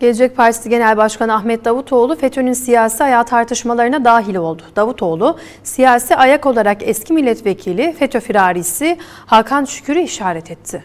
Gelecek Partisi Genel Başkanı Ahmet Davutoğlu FETÖ'nün siyasi ayağı tartışmalarına dahil oldu. Davutoğlu siyasi ayak olarak eski milletvekili FETÖ firarisi Hakan Şükür'ü işaret etti.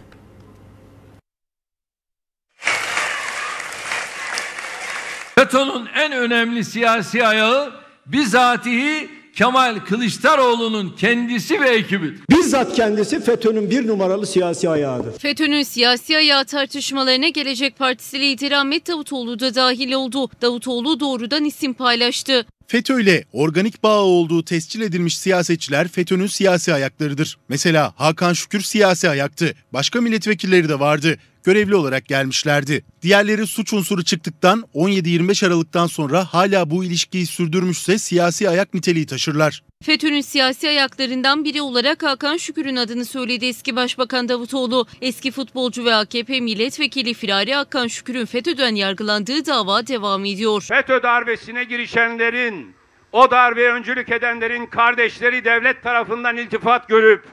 FETÖ'nün en önemli siyasi ayağı bizatihi Kemal Kılıçdaroğlu'nun kendisi ve ekibidir. Bizzat kendisi FETÖ'nün bir numaralı siyasi ayağıdır. FETÖ'nün siyasi ayağı tartışmalarına Gelecek Partisi lideri Ahmet Davutoğlu da dahil oldu. Davutoğlu doğrudan isim paylaştı. FETÖ ile organik bağı olduğu tescil edilmiş siyasetçiler FETÖ'nün siyasi ayaklarıdır. Mesela Hakan Şükür siyasi ayaktı. Başka milletvekilleri de vardı. Görevli olarak gelmişlerdi. Diğerleri suç unsuru çıktıktan 17-25 Aralık'tan sonra hala bu ilişkiyi sürdürmüşse siyasi ayak niteliği taşırlar. FETÖ'nün siyasi ayaklarından biri olarak Hakan Şükür'ün adını söyledi eski Başbakan Davutoğlu. Eski futbolcu ve AKP milletvekili Firari Hakan Şükür'ün FETÖ'den yargılandığı dava devam ediyor. FETÖ darbesine girişenlerin, o darbe öncülük edenlerin kardeşleri devlet tarafından iltifat görüp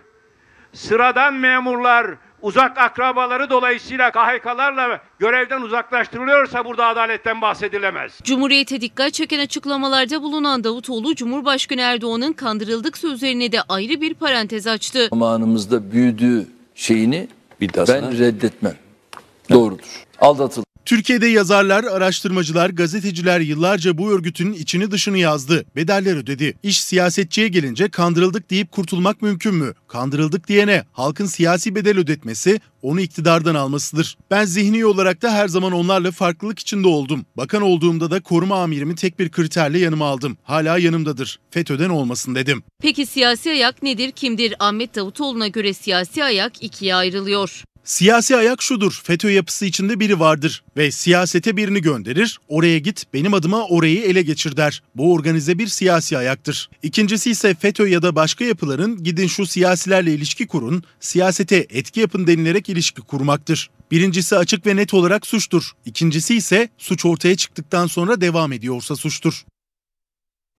sıradan memurlar uzak akrabaları dolayısıyla KHK'larla görevden uzaklaştırılıyorsa burada adaletten bahsedilemez. Cumhuriyete dikkat çeken açıklamalarda bulunan Davutoğlu, Cumhurbaşkanı Erdoğan'ın kandırıldık sözlerine de ayrı bir parantez açtı. Zamanımızda büyüdüğü şeyini Bidasına. ben reddetmem. Evet. Doğrudur. Aldatıldı. Türkiye'de yazarlar, araştırmacılar, gazeteciler yıllarca bu örgütün içini dışını yazdı, bedeller ödedi. İş siyasetçiye gelince kandırıldık deyip kurtulmak mümkün mü? Kandırıldık diyene halkın siyasi bedel ödetmesi, onu iktidardan almasıdır. Ben zihni olarak da her zaman onlarla farklılık içinde oldum. Bakan olduğumda da koruma amirimi tek bir kriterle yanıma aldım. Hala yanımdadır. FETÖ'den olmasın dedim. Peki siyasi ayak nedir, kimdir? Ahmet Davutoğlu'na göre siyasi ayak ikiye ayrılıyor. Siyasi ayak şudur. FETÖ yapısı içinde biri vardır ve siyasete birini gönderir. Oraya git, benim adıma orayı ele geçir der. Bu organize bir siyasi ayaktır. İkincisi ise FETÖ ya da başka yapıların gidin şu siyasilerle ilişki kurun, siyasete etki yapın denilerek ilişki kurmaktır. Birincisi açık ve net olarak suçtur. İkincisi ise suç ortaya çıktıktan sonra devam ediyorsa suçtur.